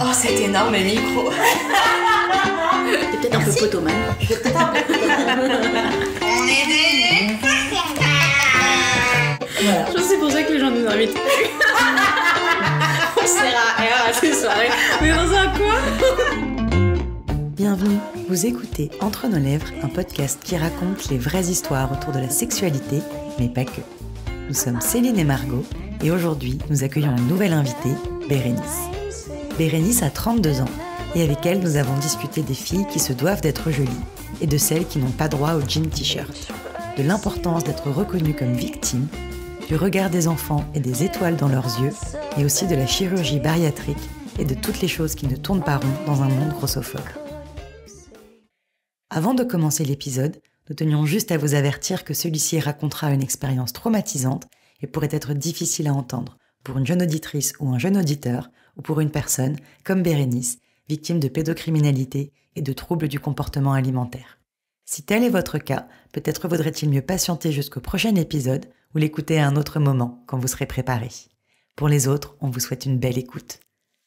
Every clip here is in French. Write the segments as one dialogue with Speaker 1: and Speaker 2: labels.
Speaker 1: Oh, cet énorme micro T'es peut-être un peu potomane. Je On est des... Je pense c'est pour ça que les gens nous invitent. On sert à Mais dans un
Speaker 2: coin Bienvenue, vous écoutez Entre nos lèvres, un podcast qui raconte les vraies histoires autour de la sexualité, mais pas que. Nous sommes Céline et Margot, et aujourd'hui nous accueillons une nouvelle invitée, Bérénice. Bérénice a 32 ans et avec elle nous avons discuté des filles qui se doivent d'être jolies et de celles qui n'ont pas droit au jean t-shirt, de l'importance d'être reconnues comme victime, du regard des enfants et des étoiles dans leurs yeux, mais aussi de la chirurgie bariatrique et de toutes les choses qui ne tournent pas rond dans un monde grossophobe. Avant de commencer l'épisode, nous tenions juste à vous avertir que celui-ci racontera une expérience traumatisante et pourrait être difficile à entendre pour une jeune auditrice ou un jeune auditeur, ou pour une personne, comme Bérénice, victime de pédocriminalité et de troubles du comportement alimentaire. Si tel est votre cas, peut-être vaudrait-il mieux patienter jusqu'au prochain épisode ou l'écouter à un autre moment quand vous serez préparé. Pour les autres, on vous souhaite une belle écoute.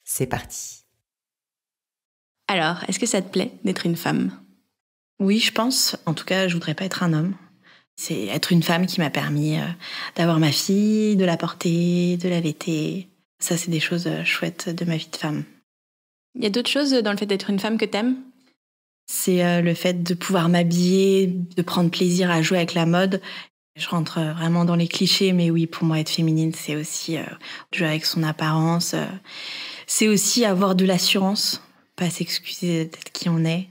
Speaker 2: C'est parti.
Speaker 1: Alors, est-ce que ça te plaît d'être une femme Oui, je pense. En tout cas, je voudrais pas être un homme. C'est être une femme qui m'a permis euh, d'avoir ma fille, de la porter, de la vêter, ça, c'est des choses euh, chouettes de ma vie de femme. Il y a d'autres choses dans le fait d'être une femme que t'aimes C'est euh, le fait de pouvoir m'habiller, de prendre plaisir à jouer avec la mode. Je rentre euh, vraiment dans les clichés, mais oui, pour moi, être féminine, c'est aussi jouer avec son apparence.
Speaker 2: c'est aussi avoir de l'assurance, pas s'excuser d'être qui on est.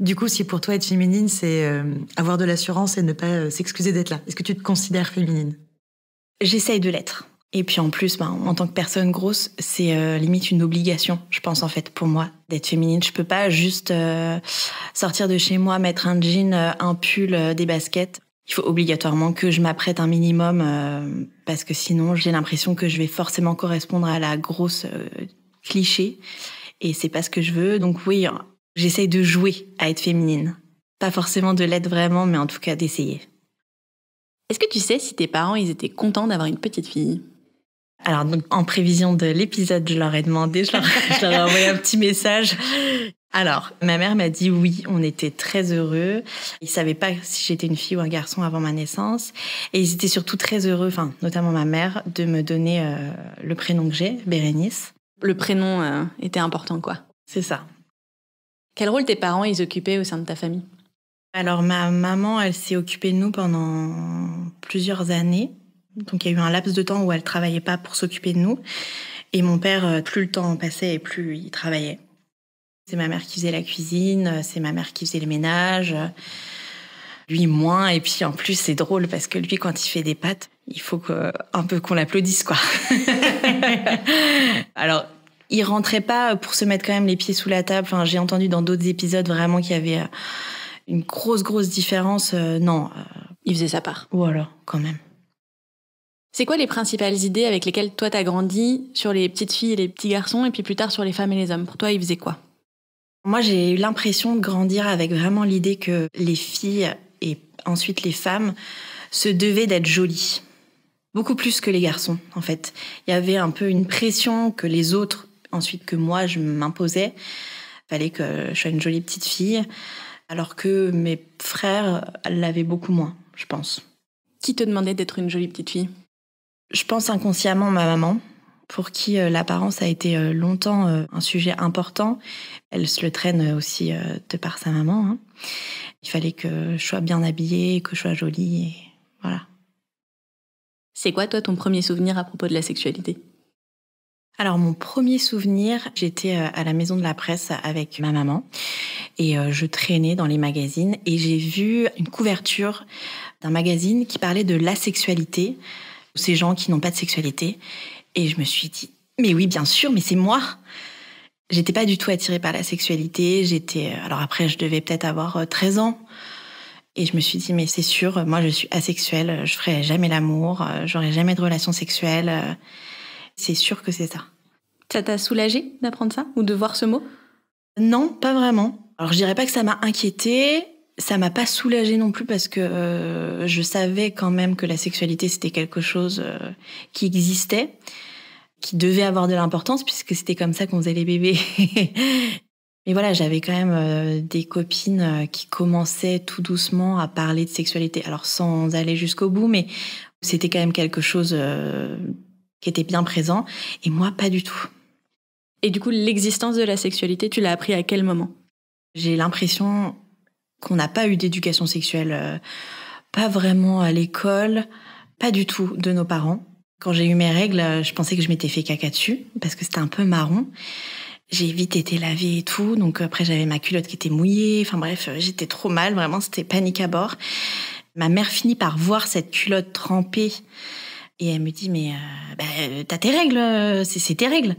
Speaker 2: Du coup, si pour toi être féminine, c'est avoir de l'assurance et ne pas s'excuser d'être là, est-ce que tu te considères féminine J'essaye de l'être. Et puis en plus, ben, en tant que personne grosse,
Speaker 1: c'est euh, limite une obligation, je pense en fait, pour moi, d'être féminine. Je peux pas juste euh, sortir de chez moi, mettre un jean, euh, un pull, des baskets. Il faut obligatoirement que je m'apprête un minimum, parce que sinon, j'ai l'impression que je vais forcément correspondre à la grosse cliché. Et c'est pas ce que je veux. Donc oui, j'essaye de jouer à être féminine. Pas forcément de l'être vraiment, mais en tout cas d'essayer. Est-ce que tu sais si tes parents, ils étaient contents d'avoir une petite fille alors, en prévision de l'épisode, je leur ai demandé, je leur, ai envoyé un petit message. Alors, ma mère m'a dit oui, on était très heureux. Ils ne savaient pas si j'étais une fille ou un garçon avant ma naissance. Et ils étaient surtout très heureux, notamment ma mère, de me donner euh, le prénom que j'ai, Bérénice. Le prénom euh, était important, quoi. C'est ça. Quel rôle tes parents, ils occupaient au sein de ta famille Alors, ma maman, elle s'est occupée de nous pendant plusieurs années. Donc il y a eu un laps de temps où elle travaillait pas pour s'occuper de nous. Et mon père, euh, plus le temps passait et plus il travaillait. C'est ma mère qui faisait la cuisine, euh, c'est ma mère qui faisait le ménage. Euh, lui moins et puis en plus c'est drôle parce que lui quand il fait des pâtes, il faut que, un peu qu'on l'applaudisse quoi. Alors il rentrait pas pour se mettre quand même les pieds sous la table. Enfin, j'ai entendu dans d'autres épisodes vraiment qu'il y avait une grosse grosse différence. non, il faisait sa part. Ou alors, quand même. C'est quoi les principales idées avec lesquelles toi t'as grandi sur les petites filles et les petits garçons et puis plus tard sur les femmes et les hommes Pour toi, ils faisaient quoi Moi, j'ai eu l'impression de grandir avec vraiment l'idée que les filles et ensuite les femmes se devaient d'être jolies. Beaucoup plus que les garçons, en fait. Il y avait un peu une pression que les autres, ensuite que moi, je m'imposais. Fallait que je sois une jolie petite fille, alors que mes frères l'avaient beaucoup moins, je pense. Qui te demandait d'être une jolie petite fille je pense inconsciemment ma maman, pour qui euh, l'apparence a été euh, longtemps euh, un sujet important. Elle se le traîne aussi de par sa maman. Hein. Il fallait que je sois bien habillée, que je sois jolie, et voilà. C'est quoi, toi, ton premier souvenir à propos de la sexualité Alors, mon premier souvenir, j'étais à la maison de la presse avec ma maman et je traînais dans les magazines et j'ai vu une couverture d'un magazine qui parlait de l'asexualité ces gens qui n'ont pas de sexualité. Et je me suis dit, mais oui, bien sûr, mais c'est moi. J'étais pas du tout attirée par la sexualité. J'étais, euh, alors après, je devais peut-être avoir 13 euh, ans. Et je me suis dit, mais c'est sûr, moi, je suis asexuelle. Je ferai jamais l'amour. Euh, j'aurai jamais de relations sexuelle. C'est sûr que c'est ça. Ça t'a soulagé d'apprendre ça ou de voir ce mot Non, pas vraiment. Alors je dirais pas que ça m'a inquiétée, ça m'a pas soulagée non plus parce que euh, je savais quand même que la sexualité c'était quelque chose euh, qui existait, qui devait avoir de l'importance puisque c'était comme ça qu'on faisait les bébés. Mais voilà, j'avais quand même euh, des copines qui commençaient tout doucement à parler de sexualité, alors sans aller jusqu'au bout, mais c'était quand même quelque chose qui était bien présent. Et moi, pas du tout. Et du coup, l'existence de la sexualité, tu l'as appris à quel moment J'ai l'impression qu'on n'a pas eu d'éducation sexuelle, euh, pas vraiment à l'école, pas du tout de nos parents. Quand j'ai eu mes règles, euh, je pensais que je m'étais fait caca dessus parce que c'était un peu marron. J'ai vite été lavée et tout, donc après j'avais ma culotte qui était mouillée. Enfin bref, euh, j'étais trop mal, vraiment c'était panique à bord. Ma mère finit par voir cette culotte trempée et elle me dit mais bah, t'as tes règles, c'est tes règles.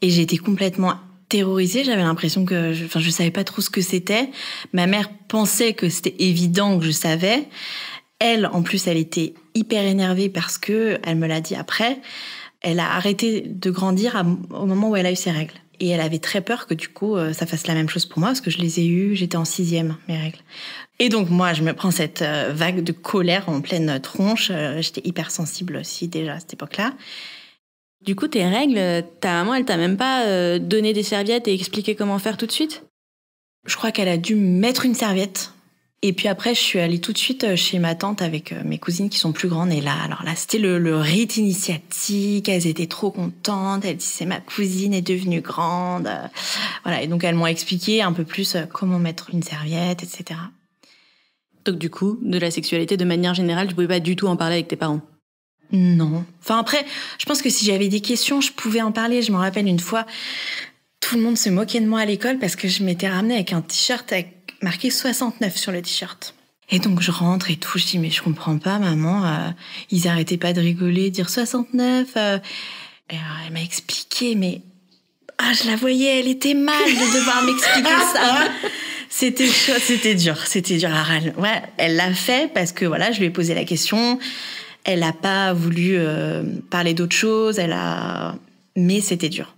Speaker 1: Et j'étais complètement terrorisée. J'avais l'impression que, je, enfin, je savais pas trop ce que c'était. Ma mère pensait que c'était évident que je savais. Elle, en plus, elle était hyper énervée parce que, elle me l'a dit après, elle a arrêté de grandir au moment où elle a eu ses règles. Et elle avait très peur que du coup, euh, ça fasse la même chose pour moi, parce que je les ai eues, j'étais en sixième, mes règles. Et donc moi, je me prends cette euh, vague de colère en pleine tronche. Euh, j'étais hyper sensible aussi déjà à cette époque-là. Du coup, tes règles, ta maman, elle t'a même pas euh, donné des serviettes et expliqué comment faire tout de suite Je crois qu'elle a dû mettre une serviette. Et puis après, je suis allée tout de suite euh, chez ma tante avec euh, mes cousines qui sont plus grandes. Et là, alors là, c'était le, rite initiatique. Elles étaient trop contentes. Elles disaient, ma cousine est devenue grande. Voilà. Et donc, elles m'ont expliqué un peu plus comment mettre une serviette, etc. Donc, du coup, de la sexualité, de manière générale, tu pouvais pas du tout en parler avec tes parents non. Enfin après, je pense que si j'avais des questions, je pouvais en parler. Je me rappelle une fois, tout le monde se moquait de moi à l'école parce que je m'étais ramenée avec un t-shirt marqué 69 sur le t-shirt. Et donc je rentre et tout, je dis mais je comprends pas maman, euh, ils arrêtaient pas de rigoler, dire 69. Euh. elle m'a expliqué mais ah je la voyais, elle était mal de devoir m'expliquer ça. C'était c'était dur, c'était dur à râler. Ouais, elle l'a fait parce que voilà, je lui ai posé la question. Elle n'a pas voulu euh, parler d'autre chose, elle a... mais c'était dur.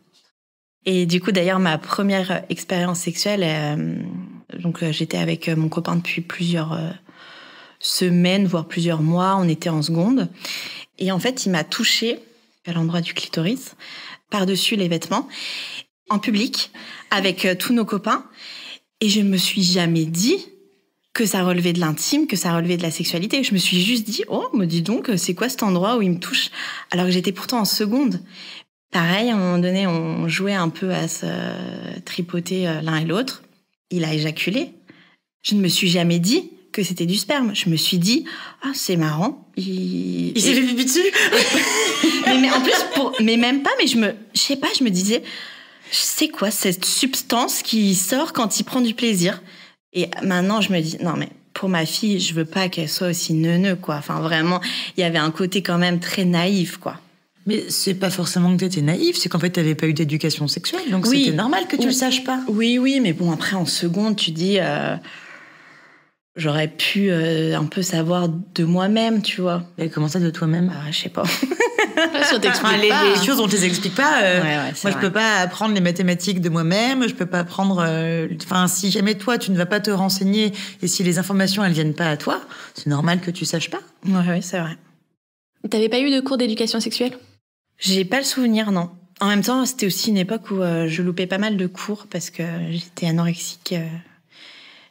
Speaker 1: Et du coup, d'ailleurs, ma première expérience sexuelle, euh, donc euh, j'étais avec mon copain depuis plusieurs semaines, voire plusieurs mois, on était en seconde. Et en fait, il m'a touchée à l'endroit du clitoris, par-dessus les vêtements, en public, avec tous nos copains. Et je ne me suis jamais dit, que ça relevait de l'intime, que ça relevait de la sexualité. Je me suis juste dit, oh, me dis donc, c'est quoi cet endroit où il me touche Alors que j'étais pourtant en seconde. Pareil, à un moment donné, on jouait un peu à se tripoter euh, l'un et l'autre. Il a éjaculé. Je ne me suis jamais dit que c'était du sperme. Je me suis dit, ah, c'est marrant. Il, s'est fait dessus mais, en plus, mais même pas, mais je me, je sais pas, je me disais, c'est quoi cette substance qui sort quand il prend du plaisir et maintenant, je me dis, non, mais pour ma fille, je veux pas qu'elle soit aussi neuneux, quoi. Enfin, vraiment, il y avait un côté quand même très naïf, quoi.
Speaker 2: Mais c'est pas forcément que t'étais naïf, c'est qu'en fait t'avais pas eu d'éducation sexuelle, donc c'était normal que tu le
Speaker 1: saches pas. Oui, oui, mais bon après en seconde tu dis, euh, j'aurais pu euh, un peu savoir de moi-même, tu vois.
Speaker 2: Et comment ça, de toi-même bah, Je sais pas. les, choses on les explique pas. Euh. moi, je ne peux pas apprendre les mathématiques de moi-même. Je peux pas apprendre. Euh, enfin, si jamais toi, tu ne vas pas te renseigner et si les informations elles viennent pas à toi, c'est normal que tu saches pas. Oui, c'est vrai.
Speaker 1: T'avais pas eu de cours d'éducation sexuelle J'ai pas le souvenir, non. En même temps, c'était aussi une époque où je loupais pas mal de cours parce que j'étais anorexique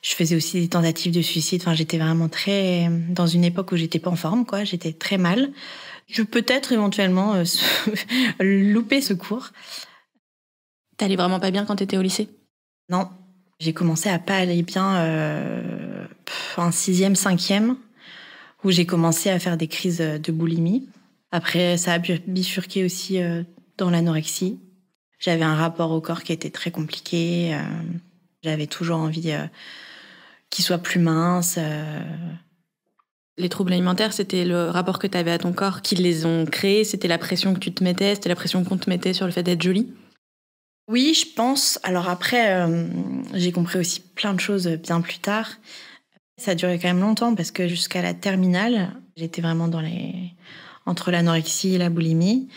Speaker 1: je faisais aussi des tentatives de suicide. Enfin, j'étais vraiment très dans une époque où j'étais pas en forme, quoi. J'étais très mal. Je peut-être éventuellement euh, louper ce cours. T'allais vraiment pas bien quand tu étais au lycée Non, j'ai commencé à pas aller bien 6 euh, en sixième, cinquième, où j'ai commencé à faire des crises de boulimie. Après, ça a bifurqué aussi euh, dans l'anorexie. J'avais un rapport au corps qui était très compliqué. J'avais toujours envie qui soit plus mince. Euh. Les troubles alimentaires, c'était le rapport que tu avais à ton corps qui les ont créés, c'était la pression que tu te mettais, c'était la pression qu'on te mettait sur le fait d'être jolie. Oui, je pense. Alors après, euh, j'ai compris aussi plein de choses bien plus tard. Ça a duré quand même longtemps parce que jusqu'à la terminale, j'étais vraiment dans les entre l'anorexie et la boulimie.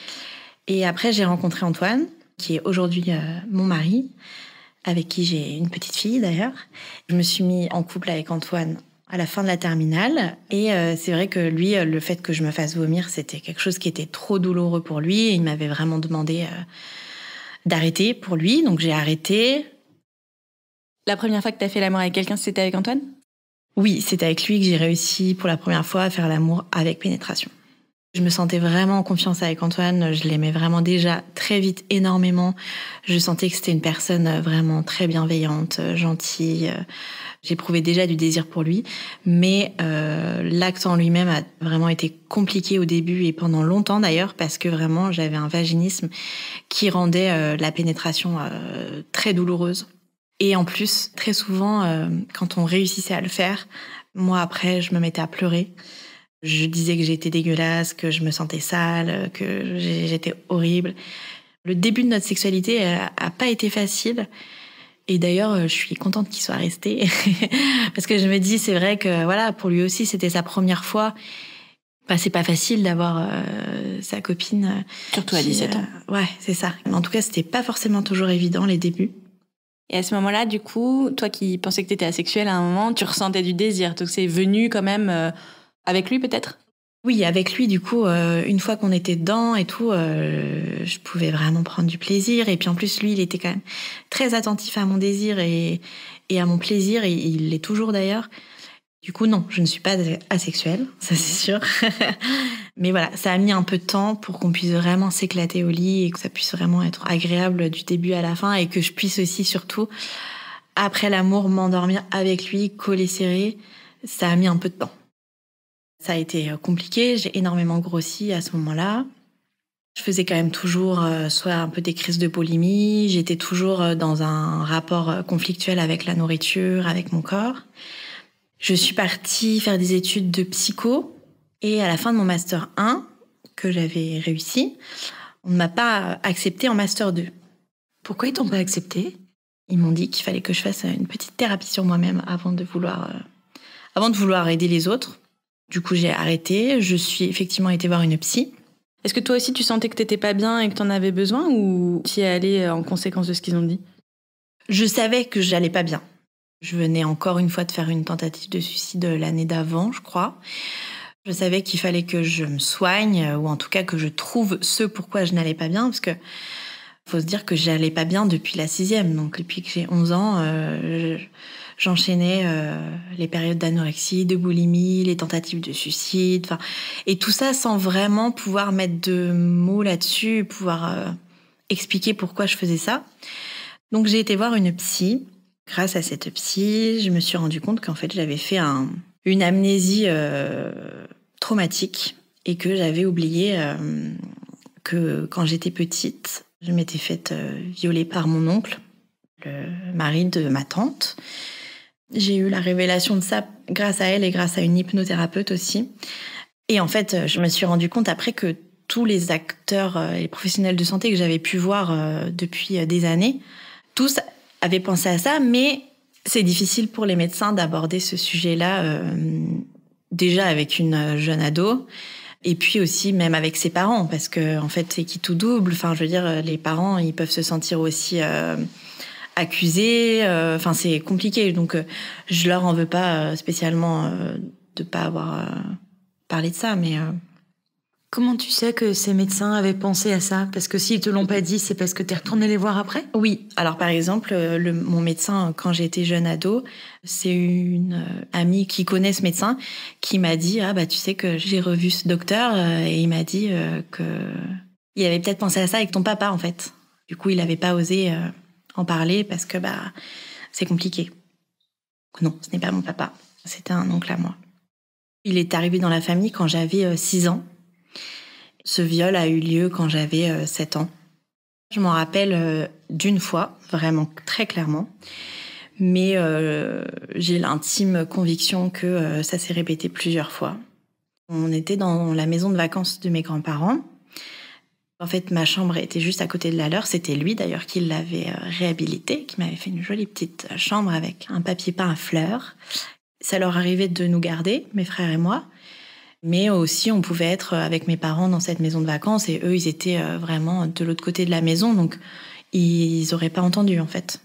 Speaker 1: Et après, j'ai rencontré Antoine, qui est aujourd'hui euh, mon mari avec qui j'ai une petite fille d'ailleurs. Je me suis mise en couple avec Antoine à la fin de la terminale. Et euh, c'est vrai que lui, euh, le fait que je me fasse vomir, c'était quelque chose qui était trop douloureux pour lui. il m'avait vraiment demandé euh, d'arrêter pour lui, donc j'ai arrêté. La première fois que tu as fait l'amour avec quelqu'un, c'était avec Antoine Oui, c'est avec lui que j'ai réussi pour la première fois à faire l'amour avec pénétration. Je me sentais vraiment en confiance avec Antoine, je l'aimais vraiment déjà très vite énormément. Je sentais que c'était une personne euh, vraiment très bienveillante, euh, gentille. Euh, j'éprouvais déjà du désir pour lui, mais euh, l'acte en lui-même a vraiment été compliqué au début et pendant longtemps d'ailleurs, parce que vraiment j'avais un vaginisme qui rendait la pénétration très douloureuse. Et en plus, très souvent, quand on réussissait à le faire, moi après, je me mettais à pleurer. Je disais que j'étais dégueulasse, que je me sentais sale, que j'étais horrible. Le début de notre sexualité a, pas été facile. Et d'ailleurs, je suis contente qu'il soit resté. Parce que je me dis, c'est vrai que voilà, pour lui aussi, c'était sa première fois. Bah, c'est pas facile d'avoir euh, sa copine. Euh, Surtout à 17 ans. Euh, ouais, c'est ça. en tout cas, c'était pas forcément toujours évident les débuts. Et à ce moment-là, du coup, toi qui pensais que tu étais asexuelle à un moment, tu ressentais du désir. Donc c'est venu quand même. Avec lui peut-être oui, avec lui, du coup, euh, une fois qu'on était dedans et tout, euh, je pouvais vraiment prendre du plaisir. Et puis en plus, lui, il était quand même très attentif à mon désir et, à mon plaisir, et il l'est toujours d'ailleurs. Du coup, non, je ne suis pas asexuelle, ça c'est mhm. sûr. Mais voilà, ça a mis un peu de temps pour qu'on puisse vraiment s'éclater au lit et que ça puisse vraiment être agréable du début à la fin et que je puisse aussi, surtout, après l'amour, m'endormir avec lui, coller serré. Ça a mis un peu de temps. Ça a été euh, compliqué, j'ai énormément grossi à ce moment-là. Je faisais quand même toujours euh, soit un peu des crises de polémie. j'étais toujours euh, dans un rapport conflictuel avec la nourriture, avec mon corps. Je suis partie faire des études de psycho et à la fin de mon master 1, que j'avais réussi, on ne m'a pas accepté en master 2. Pourquoi ils on pas accepté Ils m'ont dit qu'il fallait que je fasse une petite thérapie sur moi-même avant de vouloir avant de vouloir aider les autres. Du coup, j'ai arrêté. Je suis effectivement allée voir une psy. Est-ce que toi aussi, tu sentais que t'étais pas bien et que t'en avais besoin ou tu y es allée euh, en conséquence de ce qu'ils ont dit Je savais que j'allais pas bien. Je venais encore une fois de faire une tentative de suicide euh, l'année d'avant, je crois. Je savais qu'il fallait que je me soigne euh, ou en tout cas que je trouve ce pourquoi je n'allais pas bien parce que faut se dire que j'allais pas bien depuis la sixième. Donc depuis que j'ai 11 ans, j'enchaînais euh, les périodes d'anorexie, de boulimie, les tentatives de suicide, enfin, et tout ça sans vraiment pouvoir mettre de mots là-dessus, pouvoir euh, expliquer pourquoi je faisais ça. Donc j'ai été voir une psy. Grâce à cette psy, je me suis rendu compte qu'en fait j'avais fait une amnésie euh, traumatique et que j'avais oublié que quand j'étais petite, je m'étais faite violer par mon oncle, le mari de ma tante. J'ai eu la révélation de ça grâce à elle et grâce à une hypnothérapeute aussi. Et en fait, je me suis rendu compte après que tous les acteurs et euh, professionnels de santé que j'avais pu voir euh, depuis euh, des années, tous avaient pensé à ça, mais c'est difficile pour les médecins d'aborder ce sujet-là déjà avec une jeune ado et puis aussi même avec ses parents parce que en fait c'est qui tout double. Enfin, je veux dire, les parents ils peuvent se sentir aussi Accusé, euh, Enfin, c'est compliqué. Donc, euh, je leur en veux pas euh, spécialement de pas avoir parlé de ça, mais. Comment tu sais que ces médecins avaient pensé à ça Parce que s'ils te l'ont pas dit, c'est parce que tu es retourné les voir après Oui. Alors par exemple, mon médecin, quand j'étais jeune ado, c'est une amie qui connaît ce médecin qui m'a dit ah bah tu sais que j'ai revu ce docteur et il m'a dit que il avait peut-être pensé à ça avec ton papa en fait. Du coup, il n'avait pas osé en parler parce que bah c'est compliqué. Non, ce n'est pas mon papa, c'était un oncle à moi. Il est arrivé dans la famille quand j'avais 6 euh, ans. Ce viol a eu lieu quand j'avais 7 euh, ans. Je m'en rappelle euh, d'une fois, vraiment très clairement, mais j'ai l'intime conviction que ça s'est répété plusieurs fois. On était dans la maison de vacances de mes grands-parents en fait, ma chambre était juste à côté de la leur. C'était lui d'ailleurs qui l'avait euh, réhabilité, qui m'avait fait une jolie petite euh, chambre avec un papier peint à fleurs. Ça leur arrivait de nous garder, mes frères et moi. Mais aussi, on pouvait être euh, avec mes parents dans cette maison de vacances et eux, ils étaient vraiment de l'autre côté de la maison, donc ils n'auraient pas entendu en fait.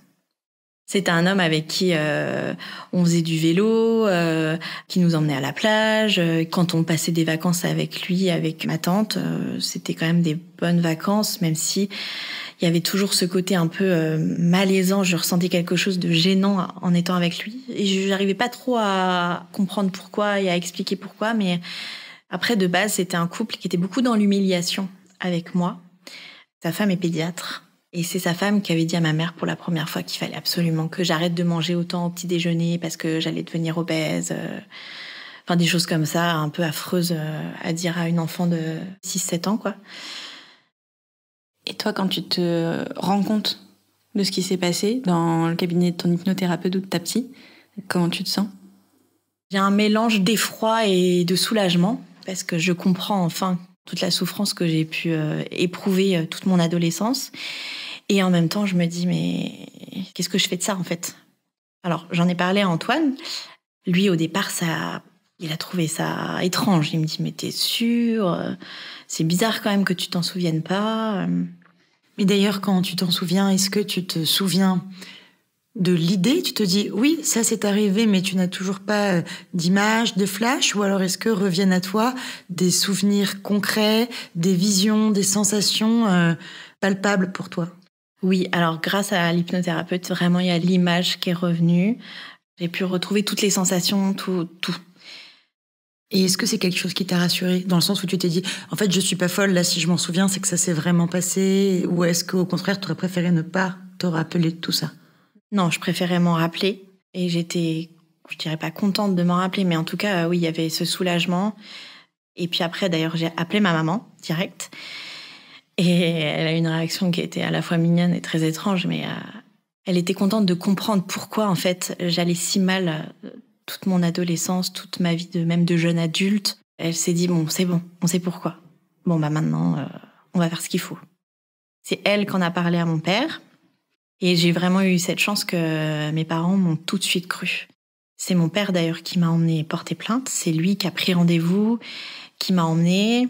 Speaker 1: C'était un homme avec qui euh, on faisait du vélo, euh, qui nous emmenait à la plage. Euh, quand on passait des vacances avec lui, avec ma tante, c'était quand même des bonnes vacances, même si il y avait toujours ce côté un peu malaisant. Je ressentais quelque chose de gênant en étant avec lui, et je n'arrivais pas trop à comprendre pourquoi et à expliquer pourquoi. Mais après, de base, c'était un couple qui était beaucoup dans l'humiliation avec moi. Sa femme est pédiatre. Et c'est sa femme qui avait dit à ma mère pour la première fois qu'il fallait absolument que j'arrête de manger autant au petit déjeuner parce que j'allais devenir obèse. Euh, enfin, des choses comme ça, un peu affreuses euh, à dire à une enfant de 6-7 ans, quoi. Et toi, quand tu te rends compte de ce qui s'est passé dans le cabinet de ton hypnothérapeute ou de ta psy, comment tu te sens J'ai un mélange d'effroi et de soulagement parce que je comprends enfin toute la souffrance que j'ai pu euh, éprouver euh, toute mon adolescence. Et en même temps, je me dis, mais qu'est-ce que je fais de ça en fait Alors, j'en ai parlé à Antoine. Lui, au départ, ça, il a trouvé ça étrange. Il me dit, mais t'es
Speaker 2: sûr C'est bizarre quand même que tu t'en souviennes pas. Mais d'ailleurs, quand tu t'en souviens, est-ce que tu te souviens de l'idée, tu te dis oui, ça c'est arrivé, mais tu n'as toujours pas euh, d'image, de flash, ou alors est-ce que reviennent à toi des souvenirs concrets, des visions, des sensations euh, palpables pour toi
Speaker 1: Oui, alors grâce à l'hypnothérapeute, vraiment il y a l'image qui est revenue. J'ai pu
Speaker 2: retrouver toutes les sensations, tout, tout. Et est-ce que c'est quelque chose qui t'a rassuré dans le sens où tu t'es dit en fait je suis pas folle là si je m'en souviens c'est que ça s'est vraiment passé ou est-ce qu'au contraire tu aurais préféré ne pas te rappeler de tout ça non, je préférais m'en rappeler. Et j'étais,
Speaker 1: je dirais pas contente de m'en rappeler, mais en tout cas, euh, oui, il y avait ce soulagement. Et puis après, d'ailleurs, j'ai appelé ma maman direct. Et elle a eu une réaction qui était à la fois mignonne et très étrange, mais euh, elle était contente de comprendre pourquoi, en fait, j'allais si mal euh, toute mon adolescence, toute ma vie de même de jeune adulte. Elle s'est dit, bon, c'est bon, on sait pourquoi. Bon, bah maintenant, on va faire ce qu'il faut. C'est elle qu'en a parlé à mon père. Et j'ai vraiment eu cette chance que mes parents m'ont tout de suite cru. C'est mon père d'ailleurs qui m'a emmené porter plainte. C'est lui qui a pris rendez-vous, qui m'a emmené.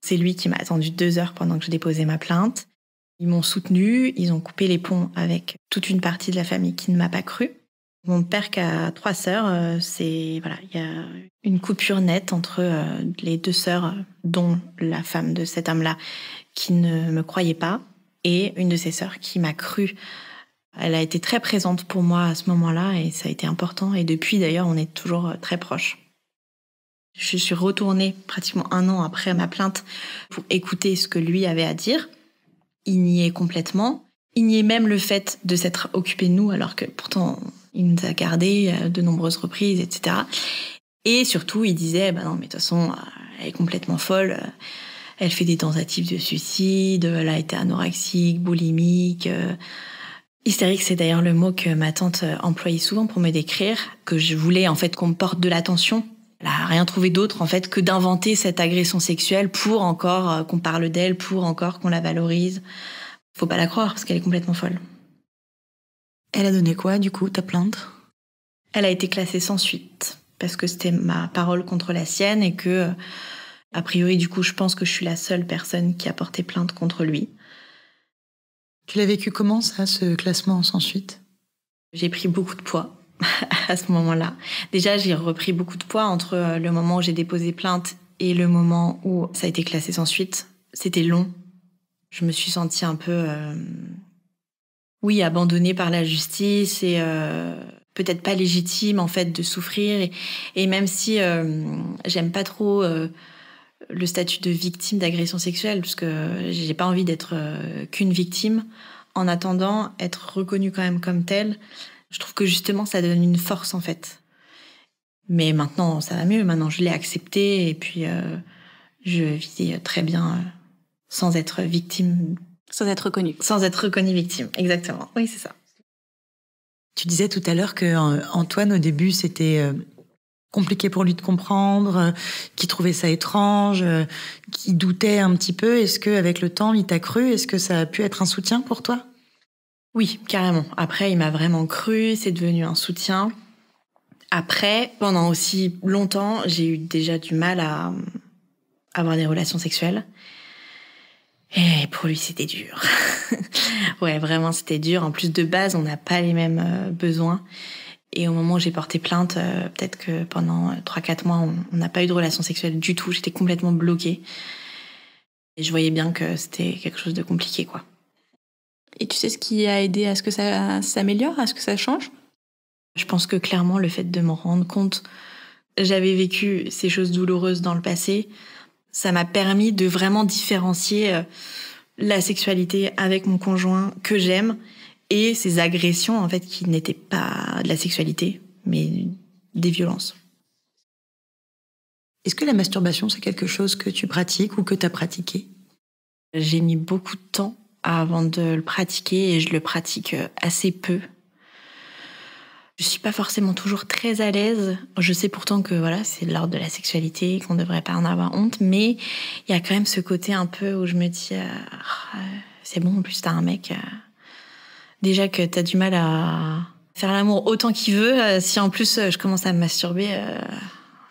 Speaker 1: C'est lui qui m'a attendu deux heures pendant que je déposais ma plainte. Ils m'ont soutenu, ils ont coupé les ponts avec toute une partie de la famille qui ne m'a pas cru. Mon père qui a trois sœurs, euh, c'est voilà, il y a une coupure nette entre euh, les deux sœurs, dont la femme de cet homme-là, qui ne me croyait pas, et une de ses sœurs qui m'a cru. Elle a été très présente pour moi à ce moment-là et ça a été important. Et depuis d'ailleurs, on est toujours euh, très proches. Je suis retournée pratiquement un an après ma plainte pour écouter ce que lui avait à dire. Il n'y est complètement. Il n'y niait même le fait de s'être occupé de nous alors que pourtant il nous a gardés euh, de nombreuses reprises, etc. Et surtout, il disait, bah non, mais de toute façon, euh, elle est complètement folle elle fait des tentatives de suicide, elle a été anorexique, boulimique. Euh, hystérique, c'est d'ailleurs le mot que ma tante euh, employait souvent pour me décrire, que je voulais en fait qu'on me porte de l'attention. Elle a rien trouvé d'autre en fait que d'inventer cette agression sexuelle pour encore euh, qu'on parle d'elle, pour encore qu'on la valorise. Faut pas la croire parce qu'elle est complètement folle.
Speaker 2: Elle a donné quoi du coup ta plainte Elle
Speaker 1: a été classée sans suite parce que c'était ma parole contre la sienne et que a priori, du coup, je pense que je suis la seule personne qui a porté plainte contre lui. Tu l'as vécu comment ça, ce classement sans suite J'ai pris beaucoup de poids à ce moment-là. Déjà, j'ai repris beaucoup de poids entre euh, le moment où j'ai déposé plainte et le moment où ça a été classé sans suite. C'était long. Je me suis sentie un peu, euh, oui, abandonnée par la justice et euh, peut-être pas légitime en fait de souffrir. Et, même si j'aime pas trop le statut de victime d'agression sexuelle, parce que j'ai pas envie d'être euh, qu'une victime. En attendant, être reconnue quand même comme telle, je trouve que justement, ça donne une force en fait. Mais maintenant, ça va mieux. Maintenant, je l'ai accepté et puis euh,
Speaker 2: je vis très bien euh, sans être victime.
Speaker 1: Sans être reconnue. Sans être reconnue victime, exactement. Oui, c'est ça.
Speaker 2: Tu disais tout à l'heure que Antoine, au début, c'était compliqué pour lui de comprendre, euh, qui trouvait ça étrange, euh, qui doutait un petit peu. Est-ce que avec le temps, il t'a cru Est-ce que ça a pu être un soutien pour toi Oui, carrément. Après, il m'a vraiment cru. C'est devenu un soutien.
Speaker 1: Après, pendant aussi longtemps, j'ai eu déjà du mal à euh, avoir des relations sexuelles. Et pour lui, c'était dur. ouais, vraiment, c'était dur. En plus, de base, on n'a pas les mêmes besoins. Et au moment où j'ai porté plainte, euh, peut-être que pendant 3-4 euh, mois, on n'a pas eu de relation sexuelle du tout. J'étais complètement bloquée. Et je voyais bien que c'était quelque chose de compliqué, quoi. Et tu sais ce qui a aidé à ce que ça s'améliore, à ce que ça change Je pense que clairement, le fait de m'en rendre compte, j'avais vécu ces choses douloureuses dans le passé, ça m'a permis de vraiment différencier euh, la sexualité avec mon conjoint que j'aime et ces agressions en fait qui n'étaient pas de la sexualité, mais
Speaker 2: des violences. Est-ce que la masturbation, c'est quelque chose que tu pratiques ou que tu as pratiqué J'ai mis beaucoup de temps avant de le
Speaker 1: pratiquer et je le pratique assez peu. Je suis pas forcément toujours très à l'aise. Je sais pourtant que voilà, c'est l'ordre de la sexualité, qu'on devrait pas en avoir honte, mais il y a quand même ce côté un peu où je me dis, euh, ah, c'est bon, en plus t'as un mec. Euh, déjà que t'as du mal à faire l'amour autant qu'il veut. Euh, si en plus euh, je commence à me masturber, euh,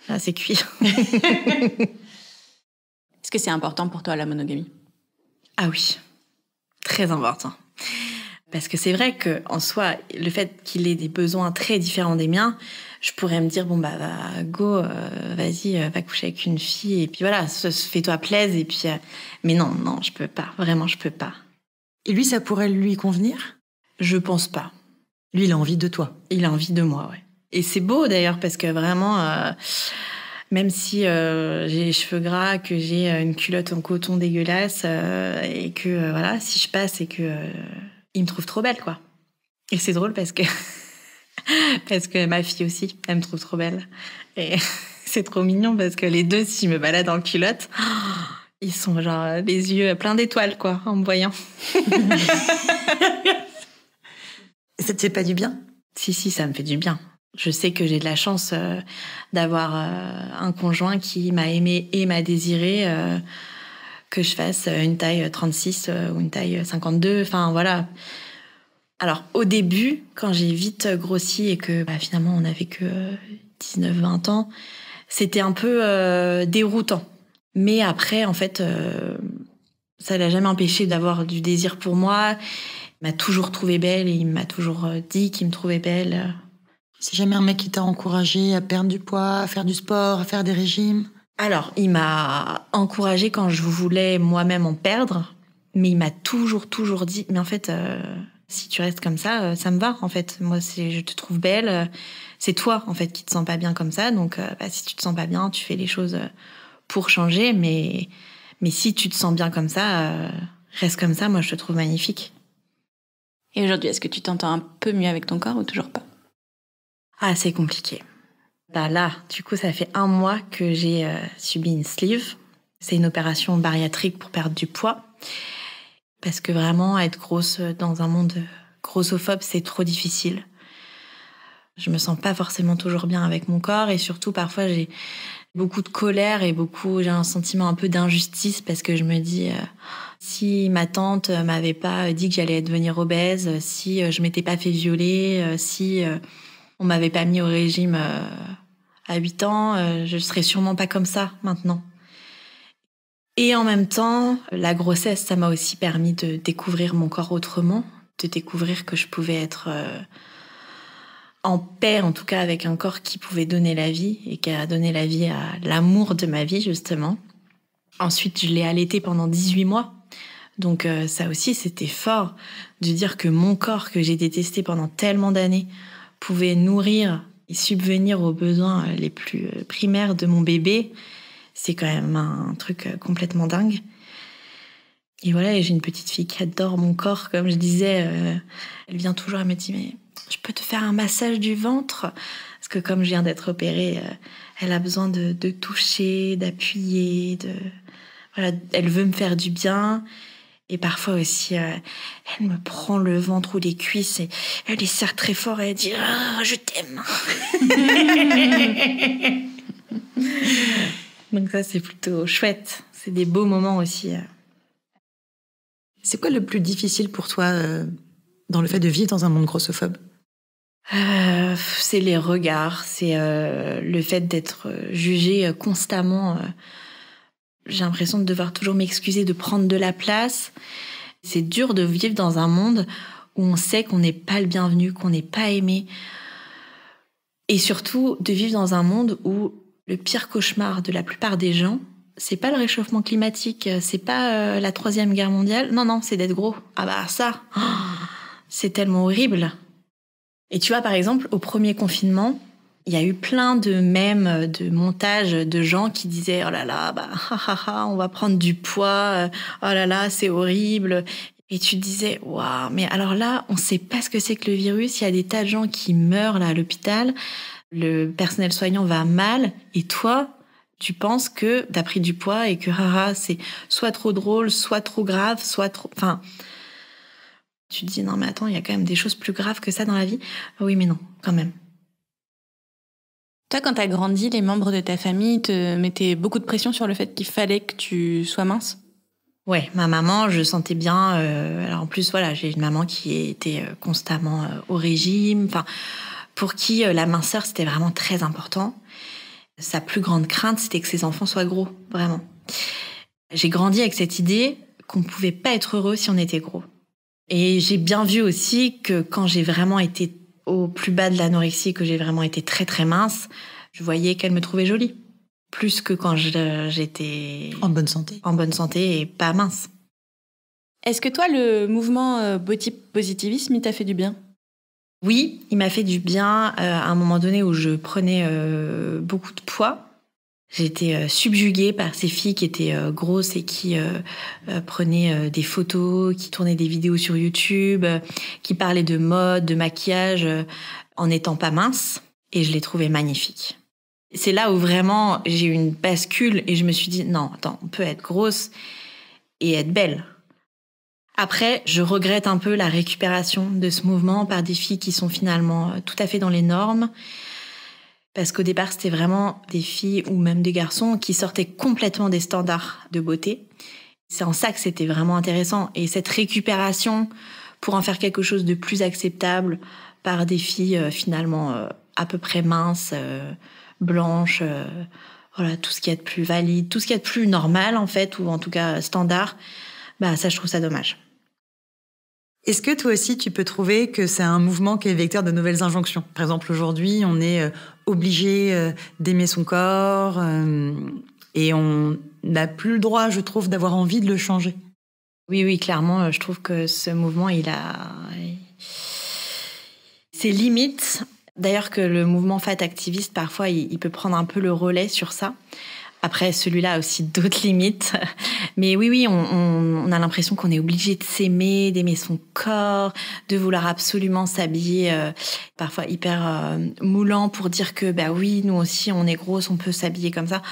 Speaker 1: là c'est cuit. Est-ce que c'est important pour toi la monogamie Ah oui, très important. Parce que c'est vrai qu'en soi, le fait qu'il ait des besoins très différents des miens, je pourrais me dire bon bah, go, vas-y, va coucher avec une fille et puis voilà, fais-toi plaise et puis. mais non, non, je peux pas, vraiment, je peux pas. Et lui, ça pourrait lui convenir je pense pas. Lui,
Speaker 2: il a envie de toi. Il a envie de moi, ouais.
Speaker 1: Et c'est beau d'ailleurs parce que vraiment, euh, même si euh, j'ai les cheveux gras, que j'ai euh, une culotte en coton dégueulasse et que voilà, si je passe et que il me trouve trop belle, quoi. Et c'est drôle parce que parce que ma fille aussi, elle me trouve trop belle. Et c'est trop mignon parce que les deux, si je me balade en culotte. ils sont genre les yeux pleins d'étoiles, quoi, en me voyant. Ça te fait pas du bien Si, si, ça me fait du bien. Je sais que j'ai de la chance euh, d'avoir euh, un conjoint qui m'a aimé et m'a désiré, euh, que je fasse une taille 36 ou une taille 52. Enfin, voilà. Alors, au début, quand j'ai vite grossi et que bah, finalement on n'avait que 19-20 ans, c'était un peu déroutant. Mais après, en fait, ça l'a jamais empêché d'avoir du désir pour moi m'a toujours trouvée belle et il m'a toujours euh, dit qu'il me trouvait belle. C'est jamais un mec qui t'a encouragé à perdre du poids, à faire du sport, à faire des régimes Alors, il m'a encouragé quand je voulais moi-même en perdre, mais il m'a toujours, toujours dit, mais en fait, euh, si tu restes comme ça, euh, ça me va, en fait. Moi, je te trouve belle, c'est toi, en fait, qui te sens pas bien comme ça, donc bah, si tu te sens pas bien, tu fais les choses pour changer, mais, mais si tu te sens bien comme ça, reste comme ça, moi, je te trouve magnifique. Et aujourd'hui, est-ce que tu t'entends un peu mieux avec ton corps ou toujours pas Ah, c'est compliqué. Bah là, du coup, ça fait un mois que j'ai euh, subi une sleeve. C'est une opération bariatrique pour perdre du poids. Parce que vraiment, être grosse euh, dans un monde euh, grossophobe, c'est trop difficile. Je me sens pas forcément toujours bien avec mon corps et surtout parfois j'ai beaucoup de colère et beaucoup j'ai un sentiment un peu d'injustice parce que je me dis si ma tante euh, m'avait pas euh, dit que j'allais devenir obèse, euh, si je m'étais pas fait violer, si on m'avait pas mis au régime à 8 ans, je serais sûrement pas comme ça maintenant. Et en même temps, la grossesse, ça m'a aussi permis de découvrir mon corps autrement, de découvrir que je pouvais être en paix, en tout cas, avec un corps qui pouvait donner la vie et qui a donné la vie à l'amour de ma vie, justement. Ensuite, je l'ai allaité pendant 18 mois. Donc euh, ça aussi, c'était fort de dire que mon corps que j'ai détesté pendant tellement d'années pouvait nourrir et subvenir aux besoins euh, les plus euh, primaires de mon bébé. C'est quand même un truc complètement dingue. Et voilà, j'ai une petite fille qui adore mon corps, comme je disais. elle vient toujours, elle me dit, mais je peux te faire un massage du ventre Parce que comme je viens d'être opérée, elle a besoin de, de toucher, d'appuyer, de... Voilà, elle veut me faire du bien. Et parfois aussi, euh, elle me prend le ventre ou les cuisses et elle les serre très fort et elle dit ah, Je
Speaker 2: t'aime
Speaker 1: Donc, ça, c'est plutôt chouette.
Speaker 2: C'est des beaux moments aussi. Euh. C'est quoi le plus difficile pour toi euh, dans le fait de vivre dans un monde grossophobe
Speaker 1: C'est les regards, c'est le fait d'être jugé constamment j'ai l'impression de devoir toujours m'excuser de prendre de la place. C'est dur de vivre dans un monde où on sait qu'on n'est pas le bienvenu, qu'on n'est pas aimé. Et surtout, de vivre dans un monde où le pire cauchemar de la plupart des gens, c'est pas le réchauffement climatique, c'est pas euh, la troisième guerre mondiale. Non, non, c'est d'être gros. Ah bah ça, c'est tellement horrible. Et tu vois, par exemple, au premier confinement, il y a eu plein de mèmes, de montages de gens qui disaient oh là là, bah, on va prendre du poids, euh, oh là là, c'est horrible. Et tu disais waouh, mais alors là, on ne sait pas ce que c'est que le virus. Il y a des tas de gens qui meurent là à l'hôpital. Le personnel soignant va mal. Et toi, tu penses que as pris du poids et que c'est soit trop drôle, soit trop grave, soit trop. Enfin, tu dis non mais attends, il y a quand même des choses plus graves que ça dans la vie. Oui mais non, quand même. Toi, quand t'as grandi, les membres de ta famille te mettaient beaucoup de pression sur le fait qu'il fallait que tu sois mince Ouais, ma maman, je sentais bien. Euh, alors en plus, voilà, j'ai une maman qui était euh, constamment euh, au régime, enfin, pour qui la minceur c'était vraiment très important. Sa plus grande crainte, c'était que ses enfants soient gros, vraiment. J'ai grandi avec cette idée qu'on ne pouvait pas être heureux si on était gros. Et j'ai bien vu aussi que quand j'ai vraiment été au plus bas de l'anorexie que j'ai vraiment été très très mince, je voyais qu'elle me trouvait jolie. Plus que quand j'étais... En bonne santé. En bonne santé et pas mince. Est-ce que toi, le mouvement euh, body positivisme, il t'a fait du bien Oui, il m'a fait du bien euh, à un moment donné où je prenais euh, beaucoup de poids. J'étais euh, subjuguée par ces filles qui étaient euh, grosses et qui euh, prenaient des photos, qui tournaient des vidéos sur YouTube, qui parlaient de mode, de maquillage, en n'étant pas minces. Et je les trouvais magnifiques. C'est là où vraiment j'ai eu une bascule et je me suis dit non, attends, on peut être grosse et être belle. Après, je regrette un peu la récupération de ce mouvement par des filles qui sont finalement tout à fait dans les normes, parce qu'au départ, c'était vraiment des filles ou même des garçons qui sortaient complètement des standards de beauté. C'est en ça que c'était vraiment intéressant. Et cette récupération pour en faire quelque chose de plus acceptable par des filles euh, finalement euh, à peu près minces, euh, blanches, voilà, tout ce qui est de plus valide, tout ce qui est de plus normal en fait, ou en tout cas standard, bah ça je trouve ça dommage.
Speaker 2: Est-ce que toi aussi tu peux trouver que c'est un mouvement qui est vecteur de nouvelles injonctions Par exemple aujourd'hui on est obligé euh, d'aimer son corps euh, et on n'a plus le droit, je trouve, d'avoir envie de le changer. Oui, oui, clairement, euh, je trouve que ce mouvement, il a
Speaker 1: ses limites. D'ailleurs, que le mouvement fat activiste, parfois, il, peut prendre un peu le relais sur ça. Après, celui-là a aussi d'autres limites. Mais oui, oui, on, a l'impression qu'on est obligé de s'aimer, d'aimer son corps, de vouloir absolument s'habiller euh, parfois hyper euh, moulant pour dire que, bah oui, nous aussi, on est grosse, on peut s'habiller comme ça.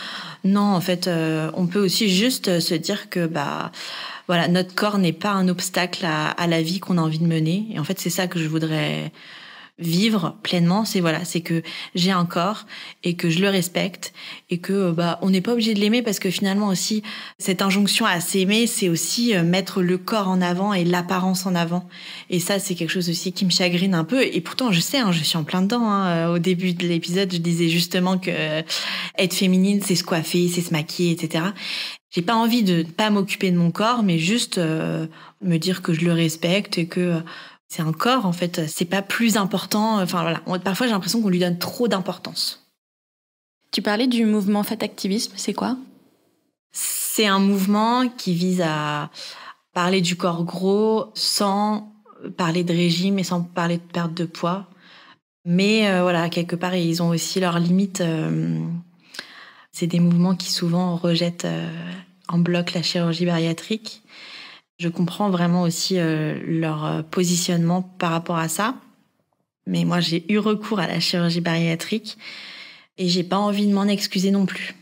Speaker 1: Non, en fait, euh, on peut aussi juste se dire que, bah, voilà, notre corps n'est pas un obstacle à la vie qu'on a envie de mener. Et en fait, c'est ça que je voudrais vivre pleinement, c'est voilà, c'est que j'ai un corps et que je le respecte et que euh, bah on n'est pas obligé de l'aimer parce que finalement aussi cette injonction à s'aimer, c'est aussi euh, mettre le corps en avant et l'apparence en avant. Et ça, c'est quelque chose aussi qui me chagrine un peu. Et pourtant, je sais, hein, je suis en plein dedans. Hein. Euh, au début de l'épisode, je disais justement que être féminine, c'est se coiffer, c'est se maquiller, etc. J'ai pas envie de pas m'occuper de mon corps, mais juste me dire que je le respecte et que c'est un corps, en fait, c'est pas plus important. Euh, enfin parfois j'ai l'impression qu'on lui donne trop d'importance. Tu parlais du mouvement Fat Activisme, c'est quoi C'est un mouvement qui vise à parler du corps gros sans parler de régime et sans parler de perte de poids. Mais euh, voilà, quelque part, ils ont aussi leurs limites. Euh. c'est des mouvements qui souvent rejettent en bloc la chirurgie bariatrique. Je comprends vraiment aussi euh, leur euh, positionnement par rapport à ça. Mais moi, j'ai eu recours à la chirurgie bariatrique et j'ai pas envie de m'en excuser non plus.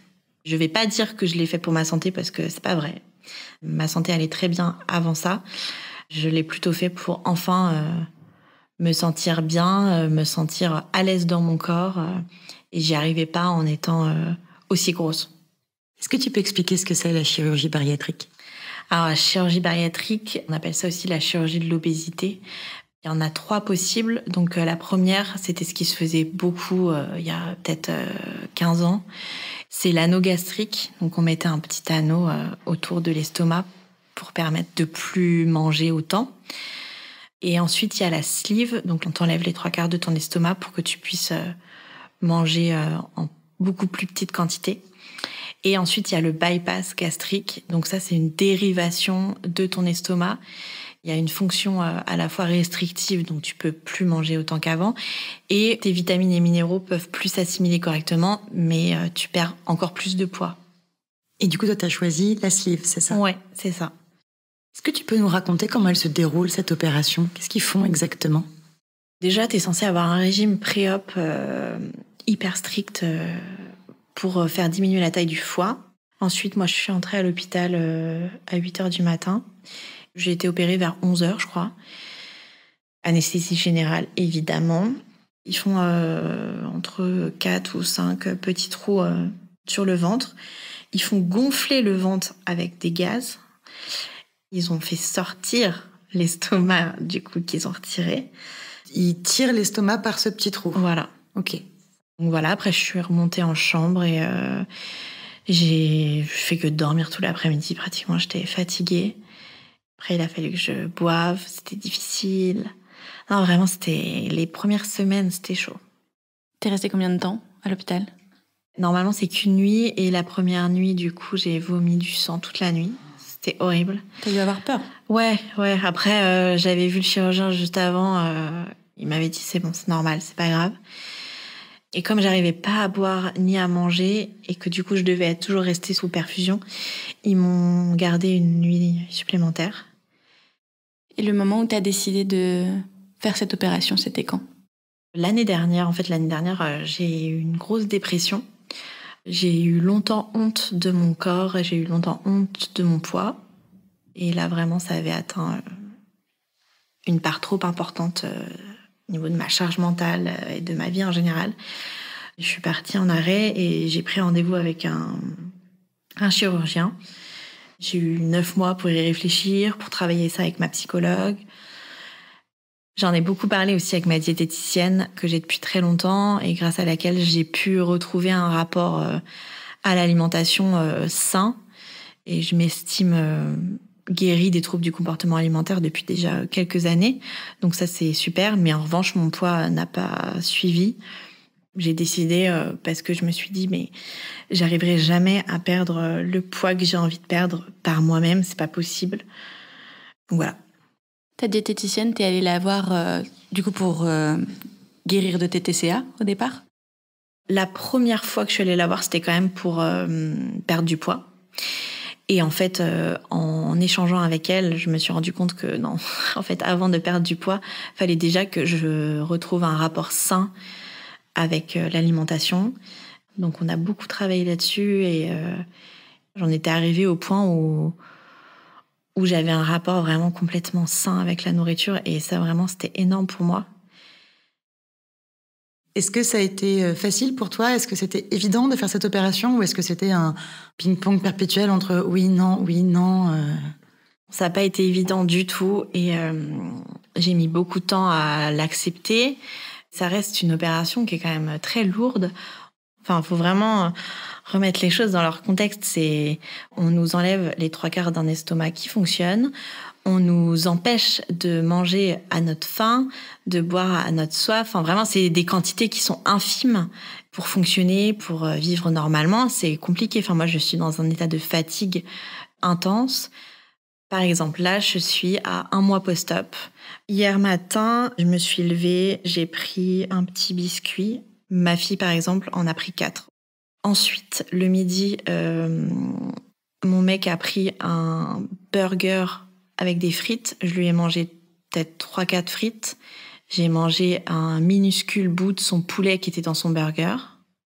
Speaker 1: Je vais pas dire que je l'ai fait pour ma santé parce que c'est pas vrai. Ma santé allait très bien avant ça. Je l'ai plutôt fait pour enfin euh, me sentir bien, me sentir à l'aise dans mon corps. et j'y arrivais pas en étant aussi grosse. Est-ce que tu peux expliquer ce que c'est la chirurgie bariatrique alors, la chirurgie bariatrique, on appelle ça aussi la chirurgie de l'obésité. Il y en a trois possibles. Donc, euh, la première, c'était ce qui se faisait beaucoup euh, il y a peut-être 15 euh, ans. C'est l'anneau gastrique. Donc, on mettait un petit anneau autour de l'estomac pour permettre de plus manger autant. Et ensuite, il y a la sleeve. Donc, on t'enlève les trois quarts de ton estomac pour que tu puisses manger en beaucoup plus petite quantité. Et ensuite, il y a le bypass gastrique. Donc ça, c'est une dérivation de ton estomac. Il y a une fonction euh, à la fois restrictive, donc tu peux plus manger autant qu'avant, et tes vitamines et minéraux peuvent plus
Speaker 2: s'assimiler correctement, mais euh, tu perds encore plus de poids. Et du coup, toi, tu as choisi la sleeve, c'est ça Ouais, c'est ça. Est-ce que tu peux nous raconter comment elle se déroule, cette opération Qu'est-ce qu'ils font exactement
Speaker 1: Déjà, tu es censé avoir un régime pré-op euh, hyper strict pour euh, faire diminuer la taille du foie. Ensuite, moi, je suis entrée à l'hôpital euh, à 8 h du matin. J'ai été opérée vers 11 h je crois. Anesthésie générale, évidemment. Ils font euh, entre 4 ou 5 petits trous sur le ventre. Ils font gonfler le ventre avec des gaz. Ils ont fait sortir l'estomac, du coup, qu'ils ont retiré. Ils tirent l'estomac par ce petit trou. Voilà. OK. Donc voilà, après je suis remontée en chambre et euh, j'ai fait que dormir tout l'après-midi pratiquement, j'étais fatiguée. Après il a fallu que je boive, c'était difficile. Non, vraiment, c'était les premières semaines, c'était chaud. T'es resté combien de temps à l'hôpital Normalement, c'est qu'une nuit et la première nuit, du coup, j'ai vomi du sang toute la nuit. C'était horrible. T'as dû avoir peur Ouais, ouais. Après, euh, j'avais vu le chirurgien juste avant. Euh, il m'avait dit c'est bon, c'est normal, c'est pas grave. Et comme j'arrivais pas à boire ni à manger et que du coup je devais toujours rester sous perfusion, ils m'ont gardé une nuit supplémentaire. Et le moment où tu as décidé de faire cette opération, c'était quand L'année dernière, en fait l'année dernière, euh, j'ai eu une grosse dépression. J'ai eu longtemps honte de mon corps, j'ai eu longtemps honte de mon poids. Et là vraiment ça avait atteint euh, une part trop importante euh, niveau de ma charge mentale euh, et de ma vie en général. Je suis partie en arrêt et j'ai pris rendez-vous avec un, un chirurgien. J'ai eu neuf mois pour y réfléchir, pour travailler ça avec ma psychologue. J'en ai beaucoup parlé aussi avec ma diététicienne que j'ai depuis très longtemps et grâce à laquelle j'ai pu retrouver un rapport euh, à l'alimentation euh, sain. Et je m'estime guéri des troubles du comportement alimentaire depuis déjà quelques années. Donc ça, c'est super. Mais en revanche, mon poids n'a pas suivi. J'ai décidé, euh, parce que je me suis dit, mais j'arriverai jamais à perdre le poids que j'ai envie de perdre par moi-même. C'est pas possible. Donc voilà. Ta diététicienne, t'es allée la voir, euh, du coup, pour euh, guérir de TTCA au départ La première fois que je suis allée la voir, c'était quand même pour perdre du poids. Et en fait, euh, en échangeant avec elle, je me suis rendu compte que non, en fait, avant de perdre du poids, fallait déjà que je retrouve un rapport sain avec euh, l'alimentation. Donc, on a beaucoup travaillé là-dessus et euh, j'en étais arrivée au point où où j'avais un rapport vraiment complètement sain avec la nourriture et ça
Speaker 2: vraiment c'était énorme pour moi est-ce que ça a été euh, facile pour toi Est-ce que c'était évident de faire cette opération ou est-ce que c'était un ping-pong perpétuel entre oui, non, oui, non euh?
Speaker 1: Ça n'a pas été évident du
Speaker 2: tout et euh, j'ai
Speaker 1: mis beaucoup de temps à l'accepter. Ça reste une opération qui est quand même très lourde. Enfin, faut vraiment remettre les choses dans leur contexte. C'est, on nous enlève les trois quarts d'un estomac qui fonctionne on nous empêche de manger à notre faim, de boire à notre soif. Enfin, vraiment, c'est des quantités qui sont infimes pour fonctionner, pour euh, vivre normalement. C'est compliqué. Enfin, moi, je suis dans un état de fatigue intense. Par exemple, là, je suis à un mois post-op. Hier matin, je me suis levée, j'ai pris un petit biscuit. Ma fille, par exemple, en a pris quatre. Ensuite, le midi, euh, mon mec a pris un burger avec des frites. Je lui ai mangé peut-être 3-4 frites. J'ai mangé un minuscule bout de son poulet qui était dans son burger.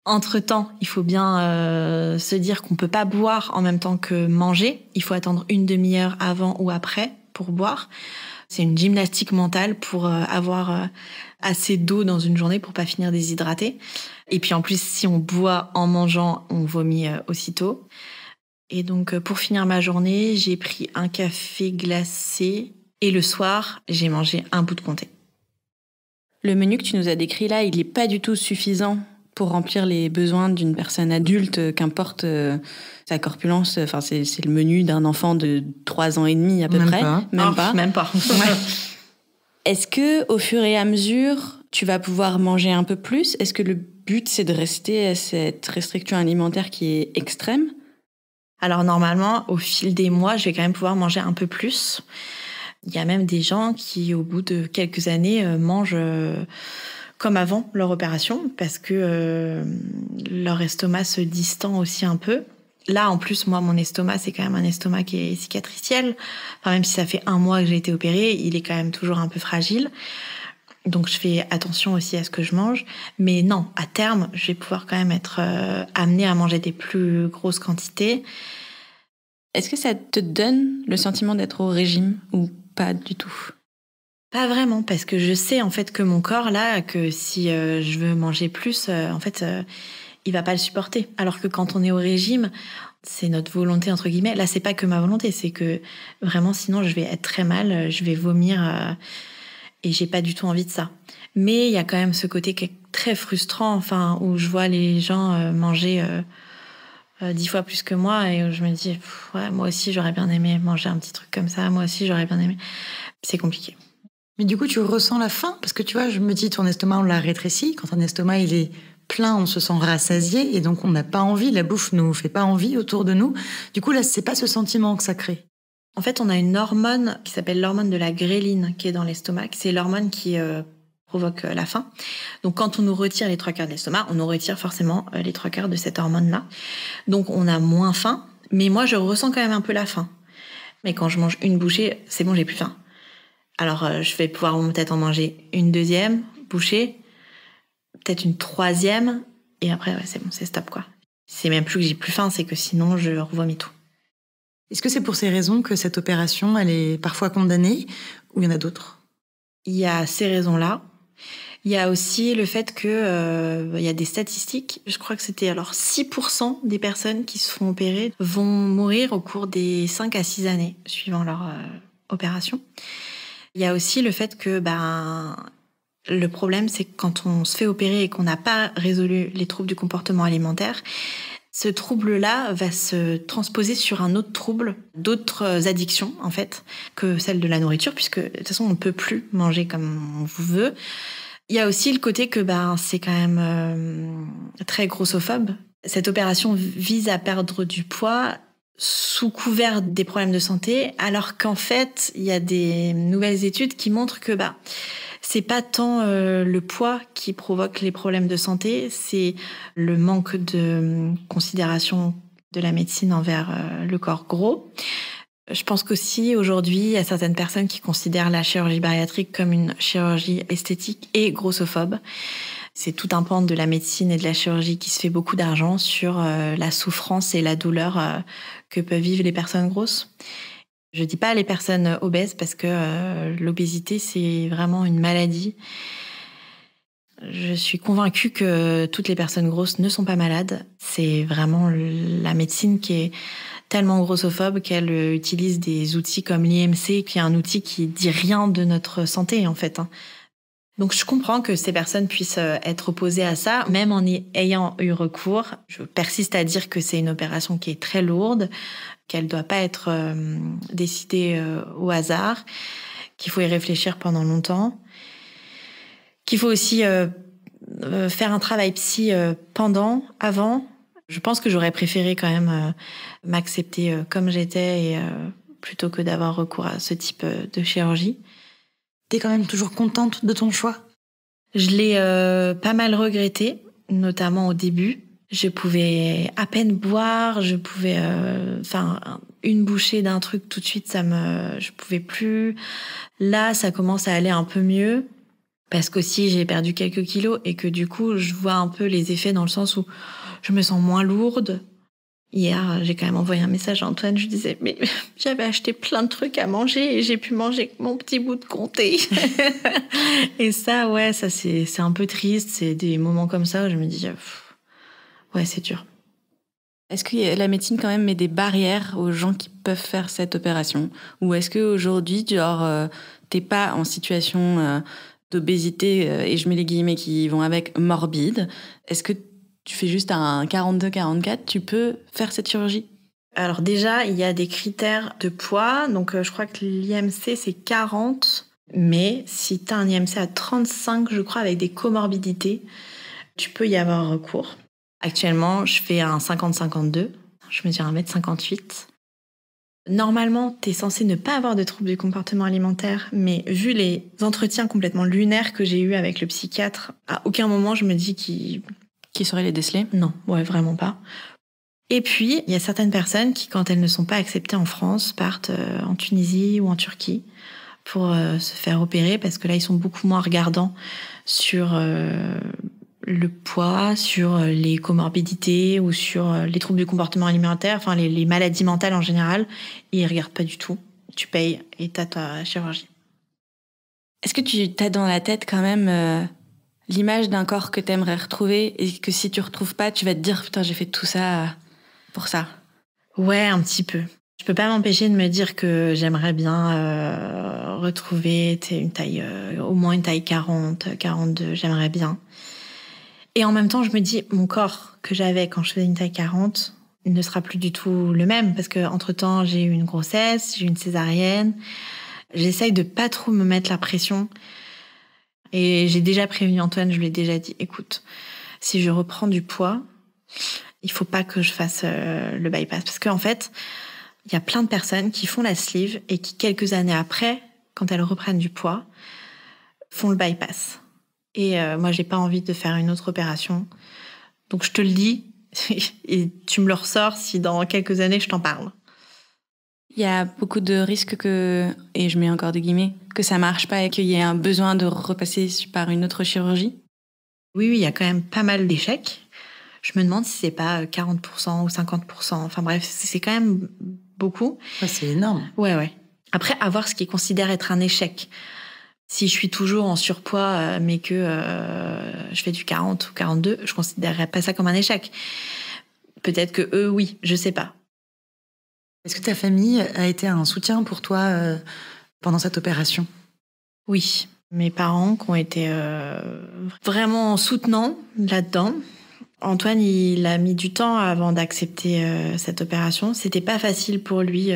Speaker 1: Entre-temps, il faut bien euh, se dire qu'on ne peut pas boire en même temps que manger. Il faut attendre une demi-heure avant ou après pour boire. C'est une gymnastique mentale pour euh, avoir euh, assez d'eau dans une journée pour pas finir déshydraté. Et puis en plus, si on boit en mangeant, on vomit aussitôt. Et donc, euh, pour finir ma journée, j'ai pris un café glacé et le soir, j'ai mangé un bout de comté. Le menu que tu nous as décrit là, il n'est pas du tout suffisant pour remplir les besoins d'une personne adulte, euh, qu'importe euh, sa corpulence. Enfin, c'est, le menu d'un enfant de 3 ans et demi à peu près. Même, oh, pas. même pas. Est-ce que, au fur et à mesure, tu vas pouvoir manger un peu plus Est-ce que le but, c'est de rester à cette restriction alimentaire qui est extrême alors normalement, au fil des mois, je vais quand même pouvoir manger un peu plus. Il y a même des gens qui, au bout de quelques années, euh, mangent euh, comme avant leur opération parce que euh, leur estomac se distend aussi un peu. Là, en plus, moi, mon estomac, c'est quand même un estomac qui est cicatriciel. Enfin, même si ça fait un mois que j'ai été opérée, il est quand même toujours un peu fragile. Donc je fais attention aussi à ce que je mange, mais non, à terme, je vais pouvoir quand même être euh, amenée à manger des plus grosses quantités. Est-ce que ça te donne le sentiment d'être au régime ou pas du tout Pas vraiment, parce que je sais en fait que mon corps là, que si euh, je veux manger plus, euh, en fait, il va pas le supporter. Alors que quand on est au régime, c'est notre volonté entre guillemets. Là, c'est pas que ma volonté, c'est que vraiment, sinon, je vais être très mal, je vais vomir et j'ai pas du tout envie de ça. Mais il y a quand même ce côté qui est très frustrant, enfin où je vois les gens euh, manger euh, euh, dix fois plus que moi et où je me dis moi
Speaker 2: aussi j'aurais bien aimé manger un petit truc comme ça, moi aussi j'aurais bien aimé. C'est compliqué. Mais du coup, tu ressens la faim parce que tu vois, je me dis, ton estomac, on l'a rétréci. Quand ton estomac, il est plein, on se sent rassasié et donc on n'a pas envie. La bouffe nous fait pas envie autour de nous. Du coup, là, c'est pas ce sentiment que ça crée. En fait, on a une hormone qui s'appelle l'hormone de la gréline qui est dans l'estomac. C'est
Speaker 1: l'hormone qui euh, provoque euh, la faim. Donc quand on nous retire les trois quarts de l'estomac, on nous retire forcément euh, les trois quarts de cette hormone-là. Donc on a moins faim, mais moi je ressens quand même un peu la faim. Mais quand je mange une bouchée, c'est bon, j'ai plus faim. Alors je vais pouvoir peut-être en manger une deuxième bouchée, peut-être une troisième, et
Speaker 2: après c'est bon, c'est stop quoi. C'est même plus que j'ai plus faim, c'est que sinon je revois mes tout. Est-ce que c'est pour ces raisons que cette opération, elle est parfois condamnée ou il y en a d'autres Il
Speaker 1: y a ces raisons-là. Il y a aussi le fait que euh, bah, il y a des statistiques. Je crois que c'était alors 6% des personnes qui se font opérer vont mourir au cours des 5 à 6 années suivant leur euh, opération. Il y a aussi le fait que ben le problème c'est que quand on se fait opérer et qu'on n'a pas résolu les troubles du comportement alimentaire, ce trouble-là va se transposer sur un autre trouble, d'autres addictions en fait, que celle de la nourriture, puisque de toute façon on ne peut plus manger comme on veut. Il y a aussi le côté que bah, c'est quand même euh, très grossophobe. Cette opération vise à perdre du poids sous couvert des problèmes de santé, alors qu'en fait, il y a des nouvelles études qui montrent que bah, c'est pas tant euh, le poids qui provoque les problèmes de santé, c'est le manque de euh, considération de la médecine envers euh, le corps gros. Je pense qu'aussi aujourd'hui, il y a certaines personnes qui considèrent la chirurgie bariatrique comme une chirurgie esthétique et grossophobe. C'est tout un pan de la médecine et de la chirurgie qui se fait beaucoup d'argent sur la souffrance et la douleur que peuvent vivre les personnes grosses. Je dis pas les personnes obèses parce que euh, l'obésité c'est vraiment une maladie. Je suis convaincue que toutes les personnes grosses ne sont pas malades. C'est vraiment la médecine qui est tellement grossophobe qu'elle utilise des outils comme l'IMC, qui est un outil qui dit rien de notre santé en fait. Hein. Donc je comprends que ces personnes puissent euh, être opposées à ça, même en y ayant eu recours. Je persiste à dire que c'est une opération qui est très lourde, qu'elle ne doit pas être euh, décidée euh, au hasard, qu'il faut y réfléchir pendant longtemps, qu'il faut aussi faire un travail psy pendant, avant. Je pense que j'aurais préféré quand même m'accepter comme j'étais et, plutôt que d'avoir recours à ce type de chirurgie. T'es quand même toujours contente de ton choix Je l'ai euh, pas mal regretté, notamment au début. Je pouvais à peine boire, je pouvais, euh, enfin, une bouchée d'un truc tout de suite, ça me, je pouvais plus. Là, ça commence à aller un peu mieux parce qu'aussi j'ai perdu quelques kilos et que du coup, je vois un peu les effets dans le sens où je me sens moins lourde, Hier, euh, j'ai quand même envoyé un message à Antoine. Je disais, mais j'avais acheté plein de trucs à manger et j'ai pu manger mon petit bout de comté. et ça, ouais, ça, c'est, c'est un peu triste. C'est des moments comme ça où je me dis, ouais, c'est dur. Est-ce que la médecine, quand même, met des barrières aux gens qui peuvent faire cette opération Ou est-ce qu'aujourd'hui, genre, euh, t'es pas en situation euh, d'obésité, et je mets les guillemets qui vont avec, morbide Est-ce que tu fais juste un 42-44, tu peux faire cette chirurgie Alors déjà, il y a des critères de poids. Donc euh, je crois que l'IMC, c'est 40. Mais si tu as un IMC à 35, je crois, avec des comorbidités, tu peux y avoir recours. Actuellement, je fais un 50-52. Je mesure 1m58. Normalement, tu es censé ne pas avoir de troubles de comportement alimentaire, mais vu les entretiens complètement lunaires que j'ai eus avec le psychiatre, à aucun moment je me dis qu'il qui sauraient les déceler Non, ouais, vraiment pas. Et puis, il y a certaines personnes qui, quand elles ne sont pas acceptées en France, partent euh, en Tunisie ou en Turquie pour euh, se faire opérer parce que là, ils sont beaucoup moins regardants sur euh, le poids, sur les comorbidités ou sur les troubles du comportement alimentaire, enfin les, maladies mentales en général. Et ils regardent pas du tout. Tu payes et tu as ta chirurgie. Est-ce que tu as dans la tête quand même l'image d'un corps que tu aimerais retrouver et que si tu retrouves pas, tu vas te dire putain, j'ai fait tout ça pour ça. Ouais, un petit peu. Je peux pas m'empêcher de me dire que j'aimerais bien euh, retrouver une taille, euh, au moins une taille 40, 42, j'aimerais bien. Et en même temps, je me dis, mon corps que j'avais quand je faisais une taille 40 ne sera plus du tout le même parce que entre temps, j'ai eu une grossesse, j'ai eu une césarienne. J'essaye de pas trop me mettre la pression et j'ai déjà prévenu Antoine, je lui ai déjà dit, écoute, si je reprends du poids, il faut pas que je fasse euh, le bypass. Parce qu'en fait, il y a plein de personnes qui font la sleeve et qui, quelques années après, quand elles reprennent du poids, font le bypass. Et moi, euh, moi, j'ai pas envie de faire une autre opération. Donc, je te le dis et tu me le ressors si dans quelques années je t'en parle. Il y a beaucoup de risques que, et je mets encore des guillemets, que ça marche pas et qu'il y ait un besoin de repasser par une autre chirurgie Oui, oui, il y a quand même pas mal d'échecs. Je me demande si c'est pas 40% ou 50%. Enfin bref, c'est quand même beaucoup. c'est énorme. Ouais, ouais. Après, avoir ce qu'ils considèrent être un échec. Si je suis toujours en surpoids, euh, mais que euh, je fais du 40 ou 42, je considérerais pas ça comme un échec. Peut-être que eux, oui, je sais pas.
Speaker 2: Est-ce que ta famille a été un soutien pour toi euh, pendant cette opération Oui, mes parents qui ont été euh, vraiment soutenants là-dedans. Antoine,
Speaker 1: il a mis du temps avant d'accepter euh, cette opération. C'était pas facile pour lui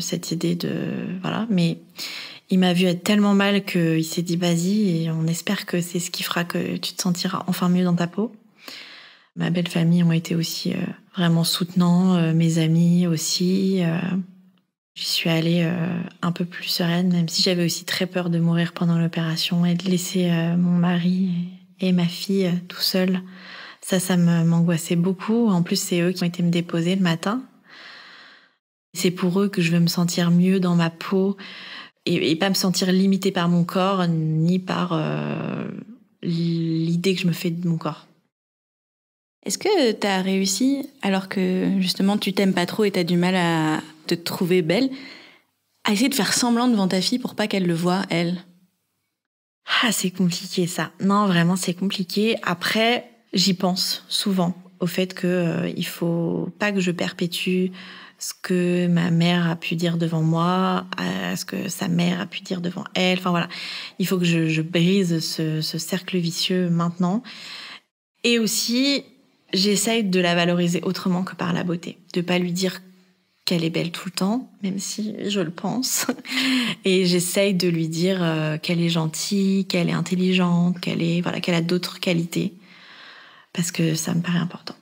Speaker 1: cette idée de voilà, mais il m'a vu être tellement mal qu'il s'est dit vas-y et on espère que c'est ce qui fera que tu te sentiras enfin mieux dans ta peau ma belle famille ont été aussi euh, vraiment soutenants, euh, mes amis aussi. Euh. J'y suis allée un peu plus sereine, même si j'avais aussi très peur de mourir pendant l'opération et de laisser mon mari et ma fille tout seuls. Ça, ça m'angoissait beaucoup. En plus, c'est eux qui ont été me déposer le matin. C'est pour eux que je veux me sentir mieux dans ma peau et pas me sentir limitée par mon corps ni par l'idée que je me fais de mon corps. Est-ce que tu as réussi, alors que justement tu t'aimes pas trop et tu as du mal à te trouver belle, à essayer de faire semblant devant ta fille pour pas qu'elle le voie, elle Ah, c'est compliqué ça. Non, vraiment, c'est compliqué. Après, j'y pense souvent au fait que euh, il faut pas que je perpétue ce que ma mère a pu dire devant moi, ce que sa mère a pu dire devant elle. Enfin voilà, il faut que je, brise ce cercle vicieux maintenant. Et aussi, j'essaye de la valoriser autrement que par la beauté, de pas lui dire qu'elle est belle tout le temps, même si je le pense, et j'essaye de lui dire euh, qu'elle est gentille, qu'elle est intelligente, qu'elle est voilà, qu'elle a d'autres qualités, parce que ça me paraît important.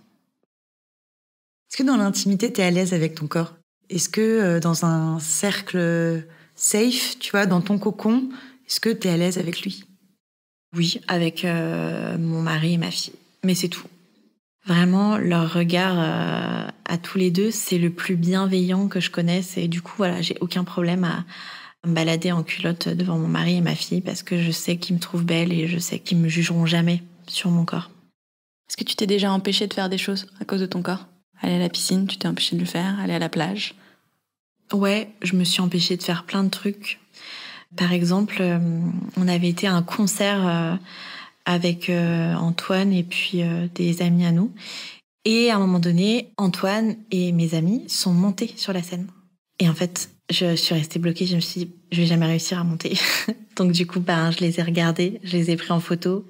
Speaker 2: Est-ce que dans l'intimité, tu es à l'aise avec ton corps Est-ce que euh, dans un cercle safe, tu vois, dans ton cocon, est-ce que tu es à l'aise avec lui Oui, avec euh, mon mari et ma fille. Mais c'est tout.
Speaker 1: Vraiment, leur regard euh, à tous les deux, c'est le plus bienveillant que je connaisse. Et du coup, voilà, j'ai aucun problème à, me balader en culotte devant mon mari et ma fille parce que je sais qu'ils me trouvent belle et je sais qu'ils me jugeront jamais sur mon corps. Est-ce que tu t'es déjà empêché de faire des choses à cause de ton corps Aller à la piscine, tu t'es empêché de le faire. Aller à la plage. Ouais, je me suis empêchée de faire plein de trucs. Par exemple, euh, on avait été à un concert. Euh, avec euh, Antoine et puis euh, des amis à nous. Et à un moment donné, Antoine et mes amis sont montés sur la scène. Et en fait, je suis restée bloquée. Je me suis dit, je vais jamais réussir à monter. Donc du coup, ben, je les ai regardés, je les ai pris en photo.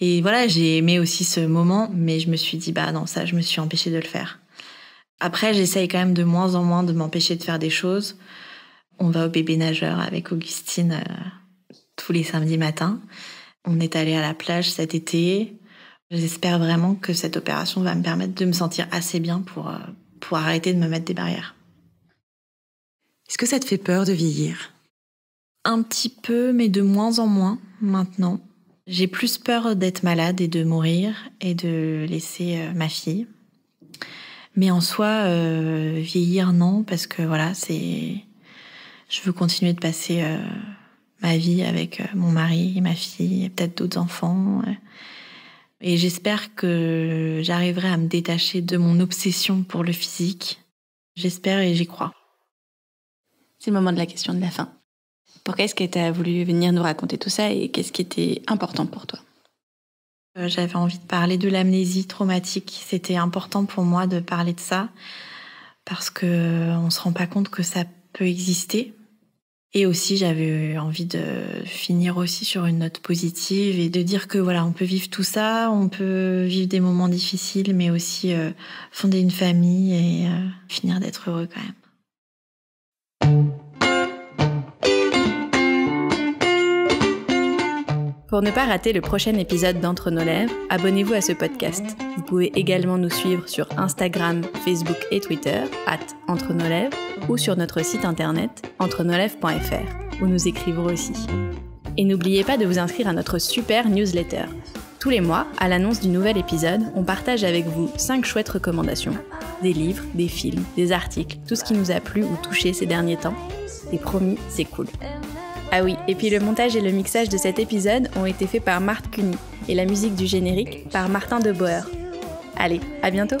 Speaker 1: Et voilà, j'ai aimé aussi ce moment, mais je me suis dit, bah non, ça, je me suis empêchée de le faire. Après, j'essaye quand même de moins en moins de m'empêcher de faire des choses. On va au bébé nageur avec Augustine euh, tous les samedis matins. On est allé à la plage cet été. J'espère vraiment que cette opération va me permettre de me sentir assez bien pour, euh, pour arrêter de me mettre des barrières. Est-ce que ça te fait peur de vieillir Un petit peu, mais de moins en moins maintenant. J'ai plus peur d'être malade et de mourir et de laisser euh, ma fille. Mais en soi, euh, vieillir, non, parce que voilà, c'est. Je veux continuer de passer ma vie avec euh, mon mari, ma fille, et peut-être d'autres enfants. Euh. Et j'espère que j'arriverai à me détacher de mon obsession pour le physique. J'espère et j'y crois. C'est le moment de la question de la fin. Pourquoi est-ce que tu as voulu venir nous raconter tout ça et qu'est-ce qui était important pour toi euh, J'avais envie de parler de l'amnésie traumatique. C'était important pour moi de parler de ça parce qu'on ne se rend pas compte que ça peut exister et aussi, j'avais envie de finir aussi sur une note positive et de dire que voilà, on peut vivre tout ça, on peut vivre des moments difficiles, mais aussi euh, fonder une famille et euh, finir d'être heureux quand même. Pour ne pas rater le prochain épisode d'Entre nos Lèvres, abonnez-vous à ce podcast. Vous pouvez également nous suivre sur Instagram, Facebook et Twitter, at Entre nos ou sur notre site internet entre nos où nous écrivons aussi. Et n'oubliez pas de vous inscrire à notre super newsletter. Tous les mois, à l'annonce du nouvel épisode, on partage avec vous 5 chouettes recommandations. Des livres, des films, des articles, tout ce qui nous a plu ou touché ces derniers temps. Et promis, c'est cool. Ah oui, et puis le montage et le mixage de cet épisode ont été faits par Marthe Cuny et la musique du générique par Martin Deboer. Allez,
Speaker 2: à bientôt